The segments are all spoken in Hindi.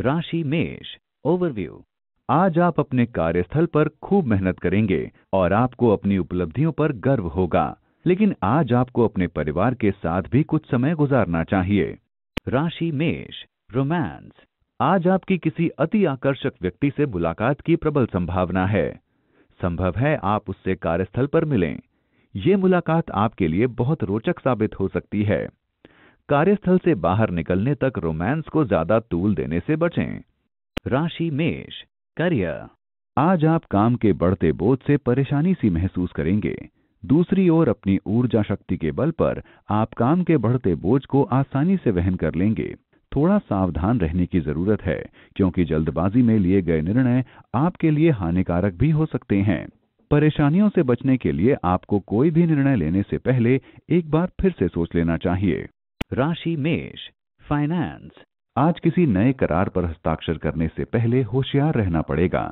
राशि मेष ओवरव्यू आज आप अपने कार्यस्थल पर खूब मेहनत करेंगे और आपको अपनी उपलब्धियों पर गर्व होगा लेकिन आज आपको अपने परिवार के साथ भी कुछ समय गुजारना चाहिए राशि मेष रोमांस आज आपकी किसी अति आकर्षक व्यक्ति से मुलाकात की प्रबल संभावना है संभव है आप उससे कार्यस्थल पर मिलें ये मुलाकात आपके लिए बहुत रोचक साबित हो सकती है कार्यस्थल से बाहर निकलने तक रोमांस को ज्यादा तूल देने से बचें राशि मेष करियर आज आप काम के बढ़ते बोझ से परेशानी सी महसूस करेंगे दूसरी ओर अपनी ऊर्जा शक्ति के बल पर आप काम के बढ़ते बोझ को आसानी से वहन कर लेंगे थोड़ा सावधान रहने की जरूरत है क्योंकि जल्दबाजी में लिए गए निर्णय आपके लिए हानिकारक भी हो सकते हैं परेशानियों से बचने के लिए आपको कोई भी निर्णय लेने से पहले एक बार फिर से सोच लेना चाहिए राशि मेष फाइनेंस आज किसी नए करार पर हस्ताक्षर करने से पहले होशियार रहना पड़ेगा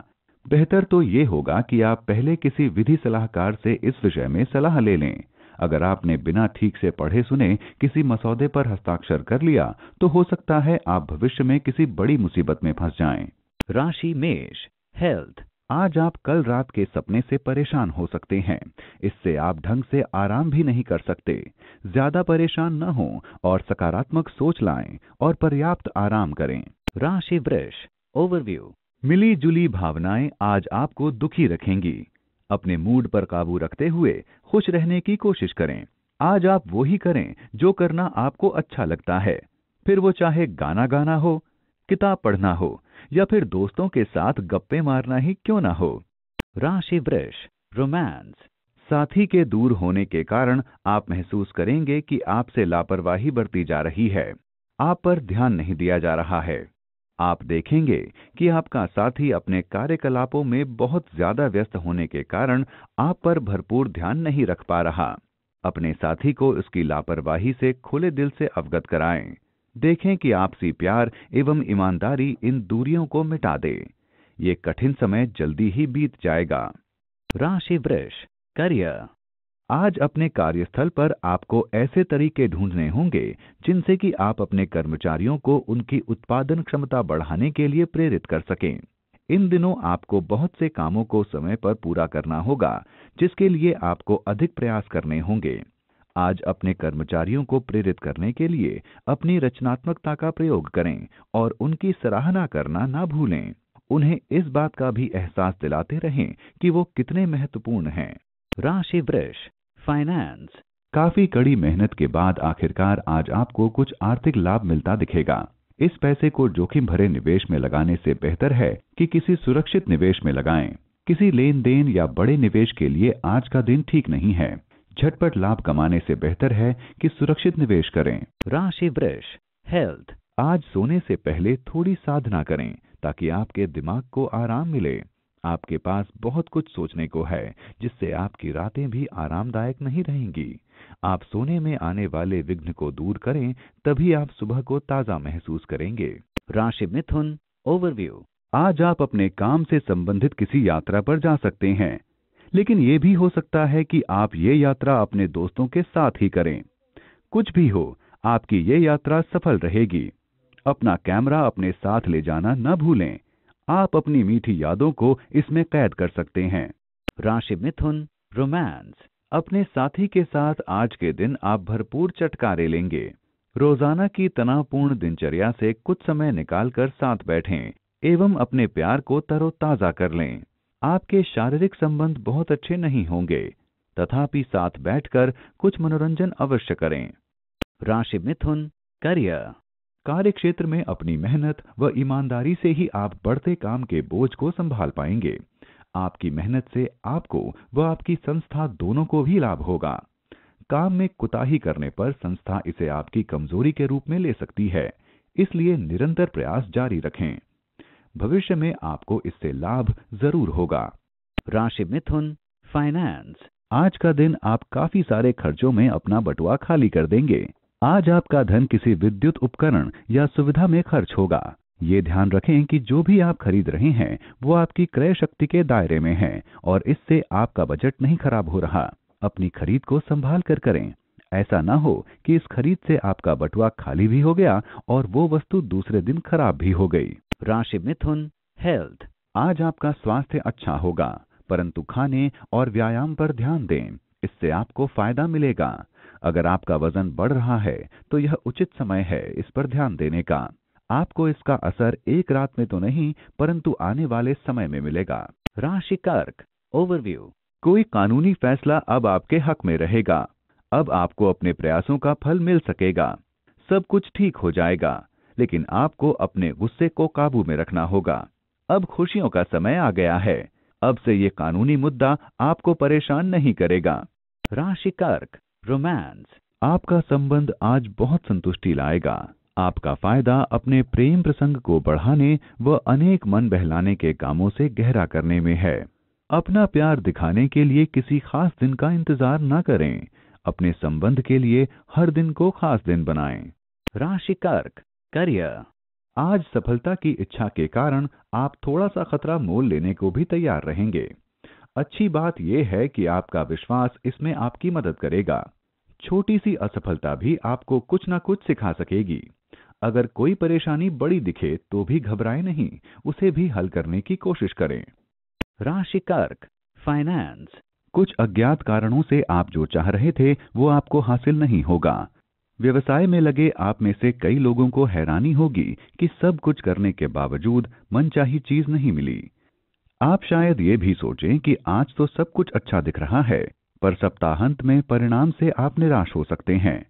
बेहतर तो ये होगा कि आप पहले किसी विधि सलाहकार से इस विषय में सलाह ले लें अगर आपने बिना ठीक से पढ़े सुने किसी मसौदे पर हस्ताक्षर कर लिया तो हो सकता है आप भविष्य में किसी बड़ी मुसीबत में फंस जाएं। राशि मेष हेल्थ आज आप कल रात के सपने से परेशान हो सकते हैं इससे आप ढंग से आराम भी नहीं कर सकते ज्यादा परेशान न हो और सकारात्मक सोच लाएं और पर्याप्त आराम करें राशि वृक्ष ओवरव्यू मिली जुली भावनाएं आज आपको दुखी रखेंगी अपने मूड पर काबू रखते हुए खुश रहने की कोशिश करें आज आप वो ही करें जो करना आपको अच्छा लगता है फिर वो चाहे गाना गाना हो किताब पढ़ना हो या फिर दोस्तों के साथ गप्पे मारना ही क्यों ना हो राशि वृक्ष रोमांस साथी के दूर होने के कारण आप महसूस करेंगे कि आपसे लापरवाही बरती जा रही है आप पर ध्यान नहीं दिया जा रहा है आप देखेंगे कि आपका साथी अपने कार्यकलापों में बहुत ज्यादा व्यस्त होने के कारण आप पर भरपूर ध्यान नहीं रख पा रहा अपने साथी को उसकी लापरवाही से खुले दिल से अवगत कराएं देखें कि आपसी प्यार एवं ईमानदारी इन दूरियों को मिटा दे ये कठिन समय जल्दी ही बीत जाएगा राशि वृष करियर आज अपने कार्यस्थल पर आपको ऐसे तरीके ढूंढने होंगे जिनसे कि आप अपने कर्मचारियों को उनकी उत्पादन क्षमता बढ़ाने के लिए प्रेरित कर सकें इन दिनों आपको बहुत से कामों को समय पर पूरा करना होगा जिसके लिए आपको अधिक प्रयास करने होंगे आज अपने कर्मचारियों को प्रेरित करने के लिए अपनी रचनात्मकता का प्रयोग करें और उनकी सराहना करना ना भूलें उन्हें इस बात का भी एहसास दिलाते रहें कि वो कितने महत्वपूर्ण हैं राशि वृक्ष फाइनेंस काफी कड़ी मेहनत के बाद आखिरकार आज आपको कुछ आर्थिक लाभ मिलता दिखेगा इस पैसे को जोखिम भरे निवेश में लगाने से बेहतर है कि किसी सुरक्षित निवेश में लगाएं। किसी लेन देन या बड़े निवेश के लिए आज का दिन ठीक नहीं है झटपट लाभ कमाने से बेहतर है कि सुरक्षित निवेश करें राशि वृक्ष हेल्थ आज सोने से पहले थोड़ी साधना करें ताकि आपके दिमाग को आराम मिले आपके पास बहुत कुछ सोचने को है जिससे आपकी रातें भी आरामदायक नहीं रहेंगी आप सोने में आने वाले विघ्न को दूर करें तभी आप सुबह को ताजा महसूस करेंगे राशि मिथुन ओवरव्यू आज आप अपने काम से संबंधित किसी यात्रा पर जा सकते हैं लेकिन ये भी हो सकता है कि आप ये यात्रा अपने दोस्तों के साथ ही करें कुछ भी हो आपकी ये यात्रा सफल रहेगी अपना कैमरा अपने साथ ले जाना न भूलें आप अपनी मीठी यादों को इसमें कैद कर सकते हैं राशि मिथुन रोमांस अपने साथी के साथ आज के दिन आप भरपूर चटकारे लेंगे रोजाना की तनावपूर्ण दिनचर्या से कुछ समय निकालकर साथ बैठें एवं अपने प्यार को तरोताजा कर लें आपके शारीरिक संबंध बहुत अच्छे नहीं होंगे तथापि साथ बैठकर कुछ मनोरंजन अवश्य करें राशि मिथुन करियर कार्य क्षेत्र में अपनी मेहनत व ईमानदारी से ही आप बढ़ते काम के बोझ को संभाल पाएंगे आपकी मेहनत से आपको व आपकी संस्था दोनों को भी लाभ होगा काम में कुताही करने पर संस्था इसे आपकी कमजोरी के रूप में ले सकती है इसलिए निरंतर प्रयास जारी रखें भविष्य में आपको इससे लाभ जरूर होगा राशि मिथुन फाइनेंस आज का दिन आप काफी सारे खर्चों में अपना बटुआ खाली कर देंगे आज आपका धन किसी विद्युत उपकरण या सुविधा में खर्च होगा ये ध्यान रखें कि जो भी आप खरीद रहे हैं वो आपकी क्रय शक्ति के दायरे में है और इससे आपका बजट नहीं खराब हो रहा अपनी खरीद को संभाल कर करें ऐसा ना हो कि इस खरीद से आपका बटुआ खाली भी हो गया और वो वस्तु दूसरे दिन खराब भी हो गई राशि मिथुन हेल्थ आज आपका स्वास्थ्य अच्छा होगा परंतु खाने और व्यायाम पर ध्यान दें इससे आपको फायदा मिलेगा अगर आपका वजन बढ़ रहा है तो यह उचित समय है इस पर ध्यान देने का आपको इसका असर एक रात में तो नहीं परंतु आने वाले समय में मिलेगा राशि कर्क ओवरव्यू कोई कानूनी फैसला अब आपके हक में रहेगा अब आपको अपने प्रयासों का फल मिल सकेगा सब कुछ ठीक हो जाएगा लेकिन आपको अपने गुस्से को काबू में रखना होगा अब खुशियों का समय आ गया है अब से ये कानूनी मुद्दा आपको परेशान नहीं करेगा राशि कर्क रोमांस आपका संबंध आज बहुत संतुष्टि लाएगा आपका फायदा अपने प्रेम प्रसंग को बढ़ाने व अनेक मन बहलाने के कामों से गहरा करने में है अपना प्यार दिखाने के लिए किसी खास दिन का इंतजार न करें अपने संबंध के लिए हर दिन को खास दिन बनाएं। राशि कर्क करियर आज सफलता की इच्छा के कारण आप थोड़ा सा खतरा मोल लेने को भी तैयार रहेंगे अच्छी बात यह है कि आपका विश्वास इसमें आपकी मदद करेगा छोटी सी असफलता भी आपको कुछ ना कुछ सिखा सकेगी अगर कोई परेशानी बड़ी दिखे तो भी घबराए नहीं उसे भी हल करने की कोशिश करें राशि कर्क फाइनेंस कुछ अज्ञात कारणों से आप जो चाह रहे थे वो आपको हासिल नहीं होगा व्यवसाय में लगे आप में से कई लोगों को हैरानी होगी कि सब कुछ करने के बावजूद मनचाही चीज नहीं मिली आप शायद ये भी सोचें कि आज तो सब कुछ अच्छा दिख रहा है पर सप्ताहांत में परिणाम से आप निराश हो सकते हैं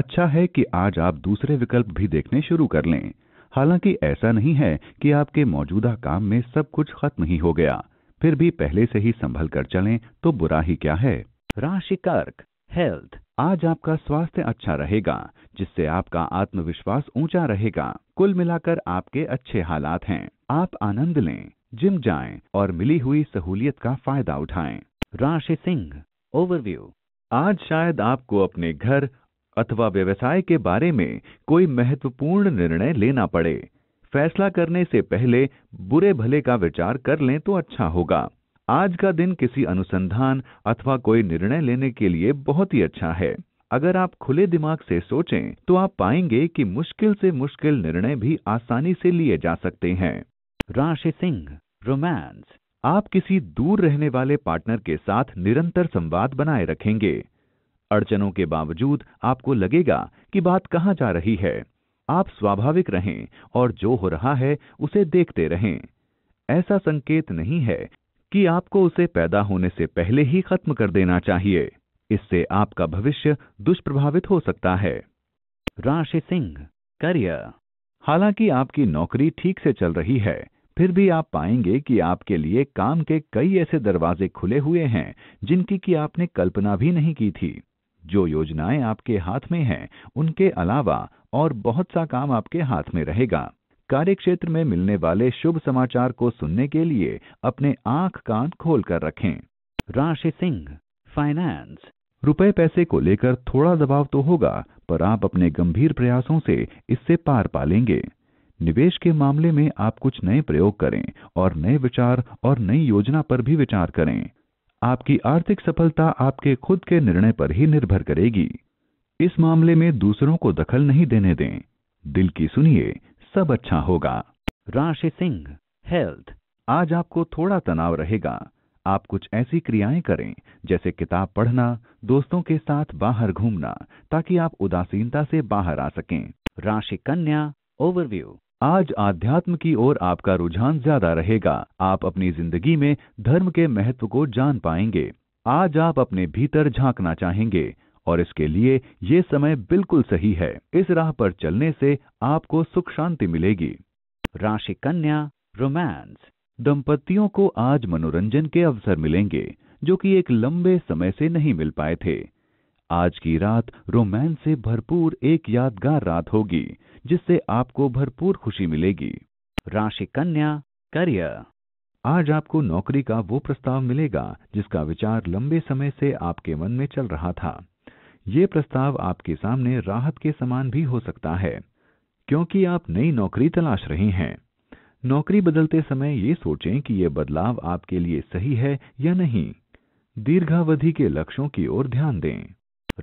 अच्छा है कि आज आप दूसरे विकल्प भी देखने शुरू कर लें हालांकि ऐसा नहीं है कि आपके मौजूदा काम में सब कुछ खत्म ही हो गया फिर भी पहले से ही संभल कर चलें तो बुरा ही क्या है राशि कर्क हेल्थ आज आपका स्वास्थ्य अच्छा रहेगा जिससे आपका आत्मविश्वास ऊंचा रहेगा कुल मिलाकर आपके अच्छे हालात हैं आप आनंद लें जिम जाएं और मिली हुई सहूलियत का फायदा उठाएं राशि सिंह ओवरव्यू आज शायद आपको अपने घर अथवा व्यवसाय के बारे में कोई महत्वपूर्ण निर्णय लेना पड़े फैसला करने से पहले बुरे भले का विचार कर लें तो अच्छा होगा आज का दिन किसी अनुसंधान अथवा कोई निर्णय लेने के लिए बहुत ही अच्छा है अगर आप खुले दिमाग से सोचें तो आप पाएंगे कि मुश्किल से मुश्किल निर्णय भी आसानी से लिए जा सकते हैं राशि सिंह रोमांस आप किसी दूर रहने वाले पार्टनर के साथ निरंतर संवाद बनाए रखेंगे अड़चनों के बावजूद आपको लगेगा कि बात कहां जा रही है आप स्वाभाविक रहें और जो हो रहा है उसे देखते रहें ऐसा संकेत नहीं है कि आपको उसे पैदा होने से पहले ही खत्म कर देना चाहिए इससे आपका भविष्य दुष्प्रभावित हो सकता है राशि सिंह करियर हालांकि आपकी नौकरी ठीक से चल रही है फिर भी आप पाएंगे कि आपके लिए काम के कई ऐसे दरवाजे खुले हुए हैं जिनकी कि आपने कल्पना भी नहीं की थी जो योजनाएं आपके हाथ में हैं उनके अलावा और बहुत सा काम आपके हाथ में रहेगा कार्यक्षेत्र में मिलने वाले शुभ समाचार को सुनने के लिए अपने आंख कान खोल कर रखें राशि सिंह फाइनेंस रुपए पैसे को लेकर थोड़ा दबाव तो होगा पर आप अपने गंभीर प्रयासों से इससे पार पा लेंगे निवेश के मामले में आप कुछ नए प्रयोग करें और नए विचार और नई योजना पर भी विचार करें आपकी आर्थिक सफलता आपके खुद के निर्णय पर ही निर्भर करेगी इस मामले में दूसरों को दखल नहीं देने दें दिल की सुनिए सब अच्छा होगा राशि सिंह हेल्थ आज आपको थोड़ा तनाव रहेगा आप कुछ ऐसी क्रियाएं करें जैसे किताब पढ़ना दोस्तों के साथ बाहर घूमना ताकि आप उदासीनता से बाहर आ सकें राशि कन्या ओवरव्यू आज आध्यात्म की ओर आपका रुझान ज्यादा रहेगा आप अपनी जिंदगी में धर्म के महत्व को जान पाएंगे आज आप अपने भीतर झांकना चाहेंगे और इसके लिए ये समय बिल्कुल सही है इस राह पर चलने से आपको सुख शांति मिलेगी राशि कन्या रोमांस दंपतियों को आज मनोरंजन के अवसर मिलेंगे जो कि एक लंबे समय से नहीं मिल पाए थे आज की रात रोमांस से भरपूर एक यादगार रात होगी जिससे आपको भरपूर खुशी मिलेगी राशि कन्या करियर आज आपको नौकरी का वो प्रस्ताव मिलेगा जिसका विचार लंबे समय से आपके मन में चल रहा था ये प्रस्ताव आपके सामने राहत के समान भी हो सकता है क्योंकि आप नई नौकरी तलाश रहे हैं नौकरी बदलते समय ये सोचें कि ये बदलाव आपके लिए सही है या नहीं दीर्घावधि के लक्ष्यों की ओर ध्यान दें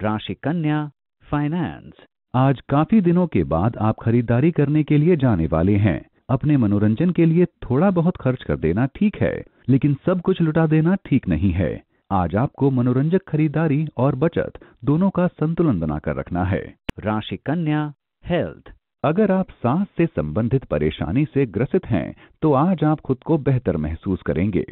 राशि कन्या फाइनेंस आज काफी दिनों के बाद आप खरीदारी करने के लिए जाने वाले हैं अपने मनोरंजन के लिए थोड़ा बहुत खर्च कर देना ठीक है लेकिन सब कुछ लुटा देना ठीक नहीं है आज आपको मनोरंजक खरीदारी और बचत दोनों का संतुलन बनाकर रखना है राशि कन्या हेल्थ अगर आप सांस से संबंधित परेशानी से ग्रसित हैं तो आज आप खुद को बेहतर महसूस करेंगे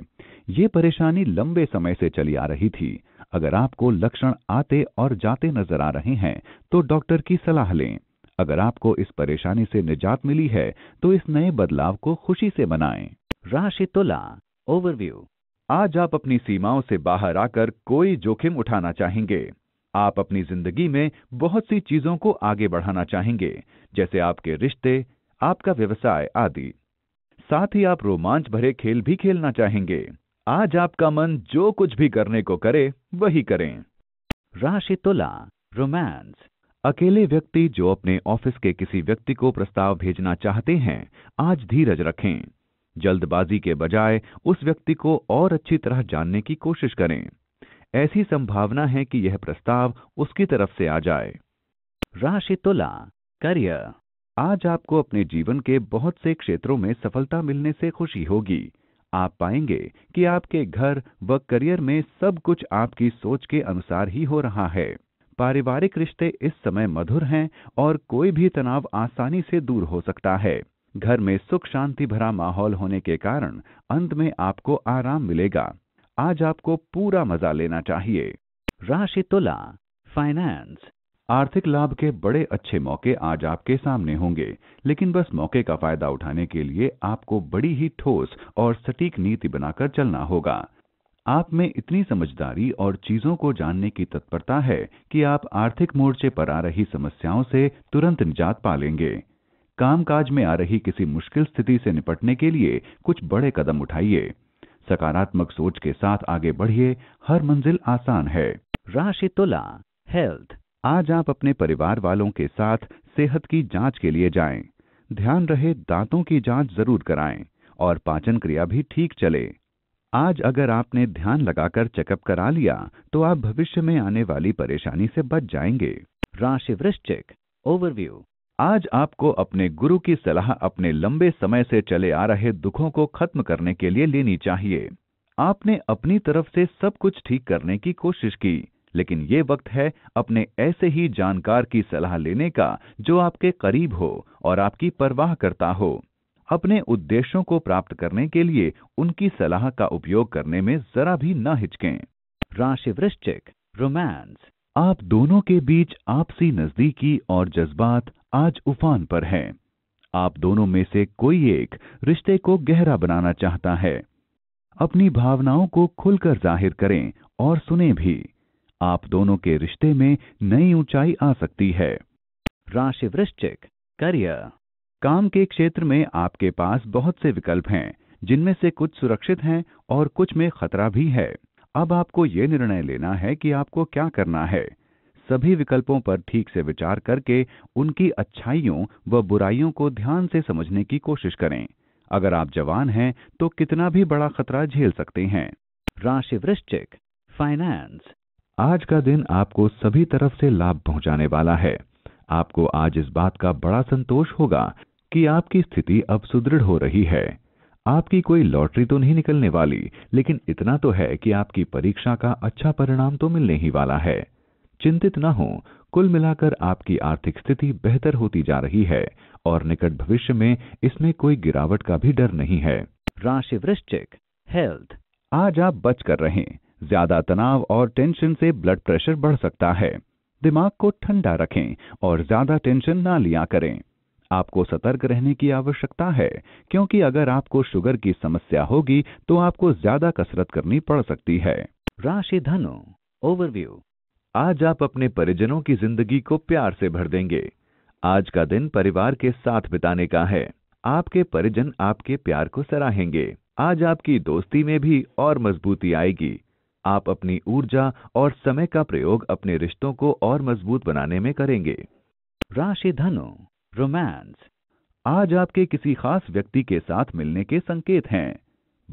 ये परेशानी लंबे समय से चली आ रही थी अगर आपको लक्षण आते और जाते नजर आ रहे हैं तो डॉक्टर की सलाह लें अगर आपको इस परेशानी से निजात मिली है तो इस नए बदलाव को खुशी से मनाएं राशि तुला ओवरव्यू आज आप अपनी सीमाओं से बाहर आकर कोई जोखिम उठाना चाहेंगे आप अपनी जिंदगी में बहुत सी चीजों को आगे बढ़ाना चाहेंगे जैसे आपके रिश्ते आपका व्यवसाय आदि साथ ही आप रोमांच भरे खेल भी खेलना चाहेंगे आज आपका मन जो कुछ भी करने को करे वही करें राशि तुला रोमांस अकेले व्यक्ति जो अपने ऑफिस के किसी व्यक्ति को प्रस्ताव भेजना चाहते हैं आज धीरज रखें जल्दबाजी के बजाय उस व्यक्ति को और अच्छी तरह जानने की कोशिश करें ऐसी संभावना है कि यह प्रस्ताव उसकी तरफ से आ जाए राशि तुला करियर आज आपको अपने जीवन के बहुत से क्षेत्रों में सफलता मिलने से खुशी होगी आप पाएंगे कि आपके घर व करियर में सब कुछ आपकी सोच के अनुसार ही हो रहा है पारिवारिक रिश्ते इस समय मधुर हैं और कोई भी तनाव आसानी से दूर हो सकता है घर में सुख शांति भरा माहौल होने के कारण अंत में आपको आराम मिलेगा आज आपको पूरा मजा लेना चाहिए राशि तुला फाइनेंस आर्थिक लाभ के बड़े अच्छे मौके आज आपके सामने होंगे लेकिन बस मौके का फायदा उठाने के लिए आपको बड़ी ही ठोस और सटीक नीति बनाकर चलना होगा आप में इतनी समझदारी और चीजों को जानने की तत्परता है कि आप आर्थिक मोर्चे पर आ रही समस्याओं से तुरंत निजात पा लेंगे कामकाज में आ रही किसी मुश्किल स्थिति से निपटने के लिए कुछ बड़े कदम उठाइए सकारात्मक सोच के साथ आगे बढ़िए हर मंजिल आसान है राशि तुला हेल्थ आज आप अपने परिवार वालों के साथ सेहत की जांच के लिए जाएं। ध्यान रहे दांतों की जांच जरूर कराएं और पाचन क्रिया भी ठीक चले आज अगर आपने ध्यान लगाकर चेकअप करा लिया तो आप भविष्य में आने वाली परेशानी से बच जाएंगे राशि वृश्चिक ओवरव्यू आज आपको अपने गुरु की सलाह अपने लंबे समय से चले आ रहे दुखों को खत्म करने के लिए लेनी चाहिए आपने अपनी तरफ से सब कुछ ठीक करने की कोशिश की लेकिन ये वक्त है अपने ऐसे ही जानकार की सलाह लेने का जो आपके करीब हो और आपकी परवाह करता हो अपने उद्देश्यों को प्राप्त करने के लिए उनकी सलाह का उपयोग करने में जरा भी ना हिचकें राशि वृश्चिक रोमांस आप दोनों के बीच आपसी नजदीकी और जज्बात आज उफान पर हैं आप दोनों में से कोई एक रिश्ते को गहरा बनाना चाहता है अपनी भावनाओं को खुलकर जाहिर करें और सुने भी आप दोनों के रिश्ते में नई ऊंचाई आ सकती है राशि वृश्चिक करियर काम के क्षेत्र में आपके पास बहुत से विकल्प हैं जिनमें से कुछ सुरक्षित हैं और कुछ में खतरा भी है अब आपको ये निर्णय लेना है कि आपको क्या करना है सभी विकल्पों पर ठीक से विचार करके उनकी अच्छाइयों व बुराइयों को ध्यान से समझने की कोशिश करें अगर आप जवान हैं तो कितना भी बड़ा खतरा झेल सकते हैं राशि वृश्चिक फाइनेंस आज का दिन आपको सभी तरफ से लाभ पहुंचाने वाला है आपको आज इस बात का बड़ा संतोष होगा कि आपकी स्थिति अब सुदृढ़ हो रही है आपकी कोई लॉटरी तो नहीं निकलने वाली लेकिन इतना तो है कि आपकी परीक्षा का अच्छा परिणाम तो मिलने ही वाला है चिंतित ना हो कुल मिलाकर आपकी आर्थिक स्थिति बेहतर होती जा रही है और निकट भविष्य में इसमें कोई गिरावट का भी डर नहीं है राशि वृश्चिक हेल्थ आज आप बच कर रहे ज्यादा तनाव और टेंशन से ब्लड प्रेशर बढ़ सकता है दिमाग को ठंडा रखें और ज्यादा टेंशन ना लिया करें आपको सतर्क रहने की आवश्यकता है क्योंकि अगर आपको शुगर की समस्या होगी तो आपको ज्यादा कसरत करनी पड़ सकती है राशि धनु ओवरव्यू आज आप अपने परिजनों की जिंदगी को प्यार से भर देंगे आज का दिन परिवार के साथ बिताने का है आपके परिजन आपके प्यार को सराहेंगे आज आपकी दोस्ती में भी और मजबूती आएगी आप अपनी ऊर्जा और समय का प्रयोग अपने रिश्तों को और मजबूत बनाने में करेंगे राशि धनु रोमांस आज आपके किसी खास व्यक्ति के साथ मिलने के संकेत हैं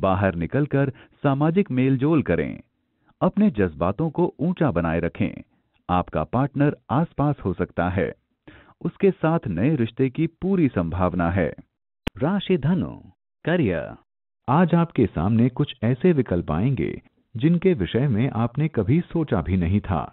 बाहर निकलकर सामाजिक मेलजोल करें अपने जज्बातों को ऊंचा बनाए रखें आपका पार्टनर आसपास हो सकता है उसके साथ नए रिश्ते की पूरी संभावना है राशि धनु करियर आज आपके सामने कुछ ऐसे विकल्प आएंगे जिनके विषय में आपने कभी सोचा भी नहीं था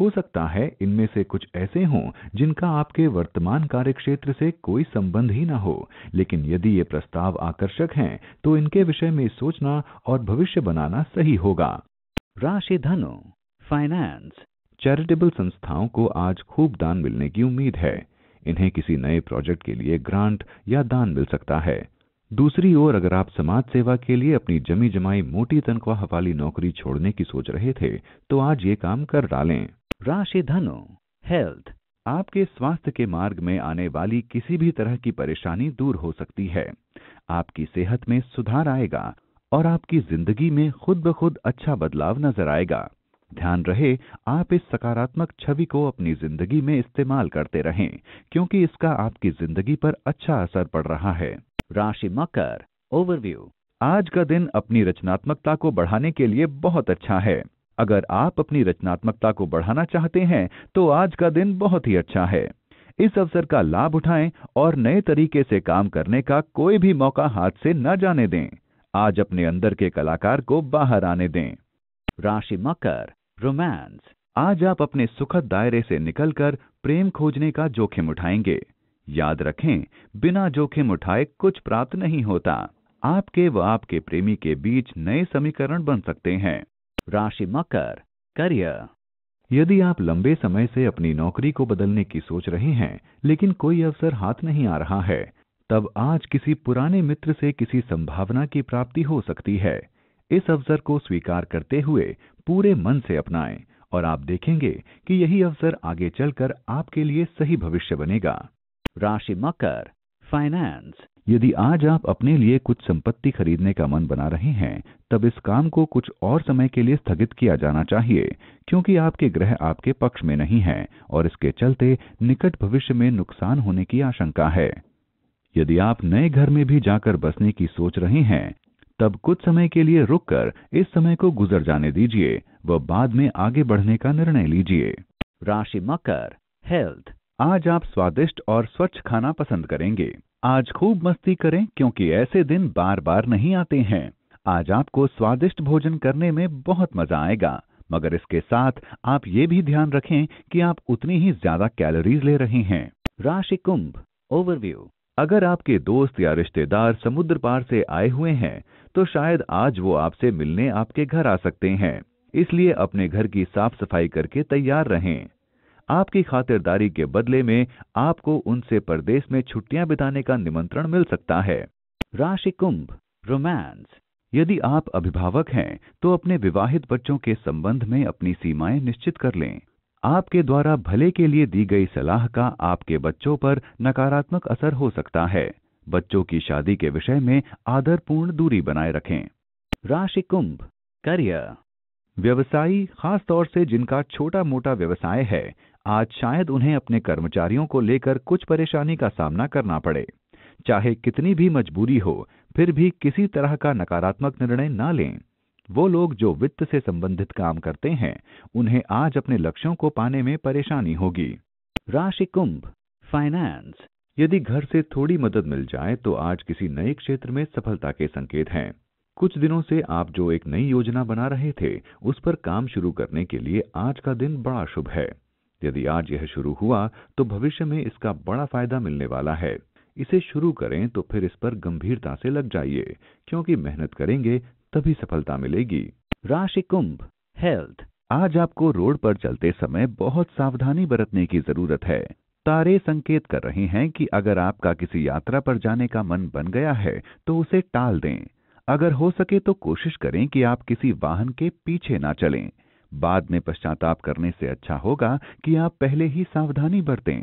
हो सकता है इनमें से कुछ ऐसे हों जिनका आपके वर्तमान कार्यक्षेत्र से कोई संबंध ही न हो लेकिन यदि ये प्रस्ताव आकर्षक हैं तो इनके विषय में सोचना और भविष्य बनाना सही होगा राशि धनु फाइनेंस चैरिटेबल संस्थाओं को आज खूब दान मिलने की उम्मीद है इन्हें किसी नए प्रोजेक्ट के लिए ग्रांट या दान मिल सकता है दूसरी ओर अगर आप समाज सेवा के लिए अपनी जमी जमाई मोटी तनख्वाह वाली नौकरी छोड़ने की सोच रहे थे तो आज ये काम कर डालें राशि धनु हेल्थ आपके स्वास्थ्य के मार्ग में आने वाली किसी भी तरह की परेशानी दूर हो सकती है आपकी सेहत में सुधार आएगा और आपकी जिंदगी में खुद ब खुद अच्छा बदलाव नजर आएगा ध्यान रहे आप इस सकारात्मक छवि को अपनी जिंदगी में इस्तेमाल करते रहें क्योंकि इसका आपकी जिंदगी पर अच्छा असर पड़ रहा है राशि मकर ओवरव्यू आज का दिन अपनी रचनात्मकता को बढ़ाने के लिए बहुत अच्छा है अगर आप अपनी रचनात्मकता को बढ़ाना चाहते हैं तो आज का दिन बहुत ही अच्छा है इस अवसर का लाभ उठाएं और नए तरीके से काम करने का कोई भी मौका हाथ से न जाने दें आज अपने अंदर के कलाकार को बाहर आने दें राशि मकर रोमांस आज आप अपने सुखद दायरे से निकलकर प्रेम खोजने का जोखिम उठाएंगे याद रखें बिना जोखिम उठाए कुछ प्राप्त नहीं होता आपके व आपके प्रेमी के बीच नए समीकरण बन सकते हैं राशि मकर करियर यदि आप लंबे समय से अपनी नौकरी को बदलने की सोच रहे हैं लेकिन कोई अवसर हाथ नहीं आ रहा है तब आज किसी पुराने मित्र से किसी संभावना की प्राप्ति हो सकती है इस अवसर को स्वीकार करते हुए पूरे मन से अपनाएं और आप देखेंगे कि यही अवसर आगे चलकर आपके लिए सही भविष्य बनेगा राशि मकर फाइनेंस यदि आज आप अपने लिए कुछ संपत्ति खरीदने का मन बना रहे हैं तब इस काम को कुछ और समय के लिए स्थगित किया जाना चाहिए क्योंकि आपके ग्रह आपके पक्ष में नहीं हैं और इसके चलते निकट भविष्य में नुकसान होने की आशंका है यदि आप नए घर में भी जाकर बसने की सोच रहे हैं तब कुछ समय के लिए रुककर इस समय को गुजर जाने दीजिए व बाद में आगे बढ़ने का निर्णय लीजिए राशि मकर हेल्थ आज आप स्वादिष्ट और स्वच्छ खाना पसंद करेंगे आज खूब मस्ती करें क्योंकि ऐसे दिन बार बार नहीं आते हैं आज आपको स्वादिष्ट भोजन करने में बहुत मजा आएगा मगर इसके साथ आप ये भी ध्यान रखें कि आप उतनी ही ज्यादा कैलोरीज ले रहे हैं राशि कुंभ ओवरव्यू अगर आपके दोस्त या रिश्तेदार समुद्र पार से आए हुए हैं तो शायद आज वो आपसे मिलने आपके घर आ सकते हैं इसलिए अपने घर की साफ सफाई करके तैयार रहें आपकी खातिरदारी के बदले में आपको उनसे परदेश में छुट्टियां बिताने का निमंत्रण मिल सकता है राशि कुंभ रोमांस यदि आप अभिभावक हैं तो अपने विवाहित बच्चों के संबंध में अपनी सीमाएं निश्चित कर लें आपके द्वारा भले के लिए दी गई सलाह का आपके बच्चों पर नकारात्मक असर हो सकता है बच्चों की शादी के विषय में आदरपूर्ण दूरी बनाए रखें राशि कुंभ करियर व्यवसायी खासतौर से जिनका छोटा मोटा व्यवसाय है आज शायद उन्हें अपने कर्मचारियों को लेकर कुछ परेशानी का सामना करना पड़े चाहे कितनी भी मजबूरी हो फिर भी किसी तरह का नकारात्मक निर्णय ना लें वो लोग जो वित्त से संबंधित काम करते हैं उन्हें आज अपने लक्ष्यों को पाने में परेशानी होगी राशि कुंभ फाइनेंस यदि घर से थोड़ी मदद मिल जाए तो आज किसी नए क्षेत्र में सफलता के संकेत हैं कुछ दिनों से आप जो एक नई योजना बना रहे थे उस पर काम शुरू करने के लिए आज का दिन बड़ा शुभ है यदि आज यह शुरू हुआ तो भविष्य में इसका बड़ा फायदा मिलने वाला है इसे शुरू करें तो फिर इस पर गंभीरता से लग जाइए क्योंकि मेहनत करेंगे तभी सफलता मिलेगी राशि कुंभ हेल्थ आज आपको रोड पर चलते समय बहुत सावधानी बरतने की जरूरत है तारे संकेत कर रहे हैं कि अगर आपका किसी यात्रा पर जाने का मन बन गया है तो उसे टाल दें अगर हो सके तो कोशिश करें कि आप किसी वाहन के पीछे ना चलें बाद में पश्चाताप करने से अच्छा होगा कि आप पहले ही सावधानी बरतें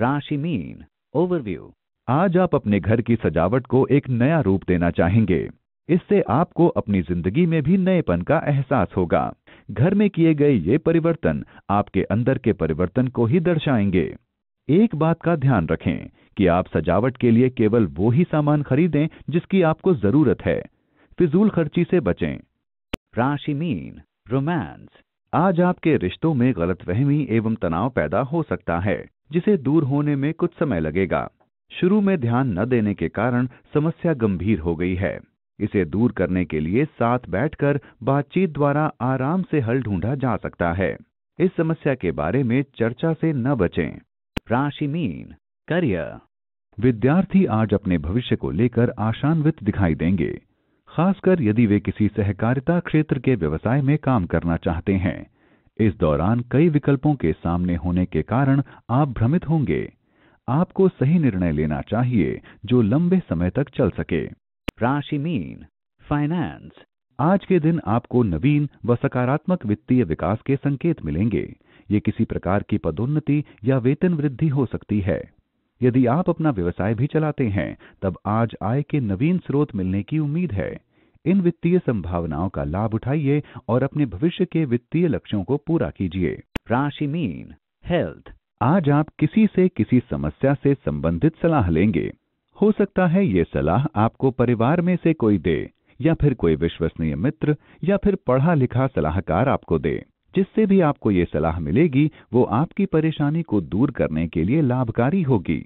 राशि मीन ओवरव्यू आज आप अपने घर की सजावट को एक नया रूप देना चाहेंगे इससे आपको अपनी जिंदगी में भी नएपन का एहसास होगा घर में किए गए ये परिवर्तन आपके अंदर के परिवर्तन को ही दर्शाएंगे एक बात का ध्यान रखें कि आप सजावट के लिए केवल वो ही सामान खरीदें जिसकी आपको जरूरत है फिजूल खर्ची से बचें राशि मीन रोमांस आज आपके रिश्तों में गलतफहमी एवं तनाव पैदा हो सकता है जिसे दूर होने में कुछ समय लगेगा शुरू में ध्यान न देने के कारण समस्या गंभीर हो गई है इसे दूर करने के लिए साथ बैठकर बातचीत द्वारा आराम से हल ढूंढा जा सकता है इस समस्या के बारे में चर्चा से न बचें राशि मीन करियर विद्यार्थी आज अपने भविष्य को लेकर आशान्वित दिखाई देंगे खासकर यदि वे किसी सहकारिता क्षेत्र के व्यवसाय में काम करना चाहते हैं इस दौरान कई विकल्पों के सामने होने के कारण आप भ्रमित होंगे आपको सही निर्णय लेना चाहिए जो लंबे समय तक चल सके राशि मीन फाइनेंस आज के दिन आपको नवीन व सकारात्मक वित्तीय विकास के संकेत मिलेंगे ये किसी प्रकार की पदोन्नति या वेतन वृद्धि हो सकती है यदि आप अपना व्यवसाय भी चलाते हैं तब आज आय के नवीन स्रोत मिलने की उम्मीद है इन वित्तीय संभावनाओं का लाभ उठाइए और अपने भविष्य के वित्तीय लक्ष्यों को पूरा कीजिए राशि मीन हेल्थ आज आप किसी से किसी समस्या से संबंधित सलाह लेंगे हो सकता है ये सलाह आपको परिवार में से कोई दे या फिर कोई विश्वसनीय मित्र या फिर पढ़ा लिखा सलाहकार आपको दे जिससे भी आपको ये सलाह मिलेगी वो आपकी परेशानी को दूर करने के लिए लाभकारी होगी